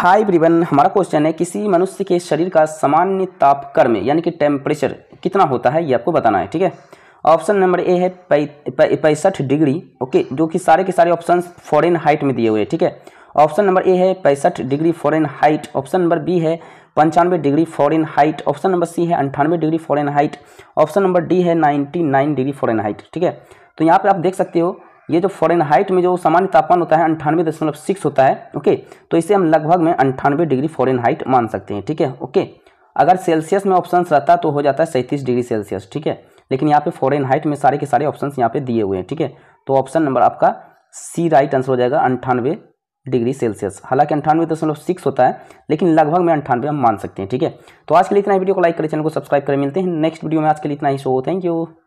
high ब्रिवन हमारा question है किसी मनुष्य के शरीर का सामान्य तापकर्म यानी कि टेम्परेचर कितना होता है ये आपको बताना है ठीक है ऑप्शन नंबर ए है पैंसठ डिग्री ओके जो कि सारे के सारे ऑप्शन फॉरेन हाइट में दिए हुए हैं ठीक है ऑप्शन नंबर ए है पैंसठ degree Fahrenheit option number B है पंचानवे degree Fahrenheit option number C है अंठानवे degree Fahrenheit option number D है ninety nine degree Fahrenheit ठीक है तो यहाँ पर आप देख सकते हो ये जो फॉरन हाइट में जो सामान्य तापमान होता है अंठानवे दशमलव सिक्स होता है ओके तो इसे हम लगभग में अंठानवे डिग्री फॉरन हाइट मान सकते हैं ठीक है ओके अगर सेल्सियस में ऑप्शन रहता तो हो जाता है सैंतीस डिग्री सेल्सियस ठीक है लेकिन यहाँ पे फॉरन हाइट में सारे के सारे ऑप्शन यहाँ पे दिए हुए हैं ठीक है तो ऑप्शन नंबर आपका सी राइट आंसर हो जाएगा अंठानवे डिग्री सेल्सियस हालांकि अंठानवे दशमलव सिक्स होता है लेकिन लगभग में अंठानवे हम मान सकते हैं ठीक है तो आज के लिए इतना वीडियो को लाइक करें चैनल को सब्सक्राइब करें मिलते हैं नेक्स्ट वीडियो में आज के लिए इतना ही शो थैंक यू